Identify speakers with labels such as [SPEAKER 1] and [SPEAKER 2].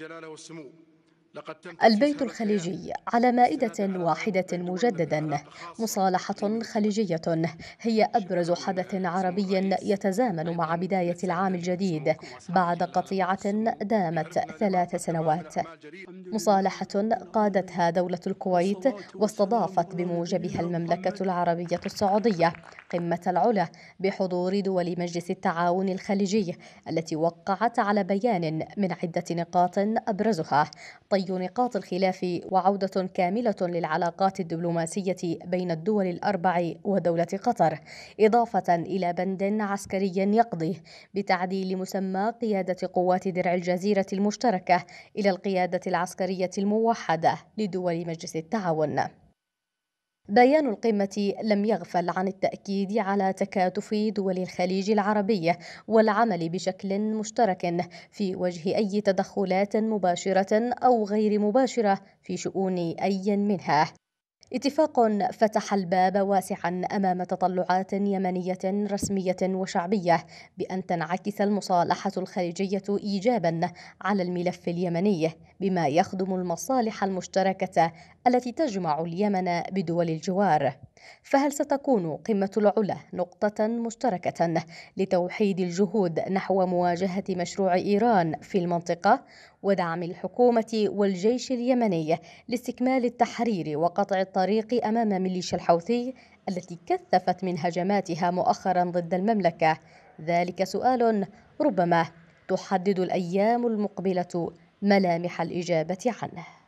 [SPEAKER 1] جلاله السمو البيت الخليجي على مائدة واحدة مجددا مصالحة خليجية هي أبرز حدث عربي يتزامن مع بداية العام الجديد بعد قطيعة دامت ثلاث سنوات مصالحة قادتها دولة الكويت واستضافت بموجبها المملكة العربية السعودية قمة العلا بحضور دول مجلس التعاون الخليجي التي وقعت على بيان من عدة نقاط أبرزها طيب طي نقاط الخلاف وعودة كاملة للعلاقات الدبلوماسية بين الدول الأربع ودولة قطر إضافة إلى بند عسكري يقضي بتعديل مسمى قيادة قوات درع الجزيرة المشتركة إلى القيادة العسكرية الموحدة لدول مجلس التعاون بيان القمة لم يغفل عن التأكيد على تكاتف دول الخليج العربية والعمل بشكل مشترك في وجه أي تدخلات مباشرة أو غير مباشرة في شؤون أي منها اتفاق فتح الباب واسعا امام تطلعات يمنيه رسميه وشعبيه بان تنعكس المصالحه الخارجيه ايجابا على الملف اليمني بما يخدم المصالح المشتركه التي تجمع اليمن بدول الجوار فهل ستكون قمة العلا نقطة مشتركة لتوحيد الجهود نحو مواجهة مشروع إيران في المنطقة ودعم الحكومة والجيش اليمني لاستكمال التحرير وقطع الطريق أمام ميليشيا الحوثي التي كثفت من هجماتها مؤخرا ضد المملكة؟ ذلك سؤال ربما تحدد الأيام المقبلة ملامح الإجابة عنه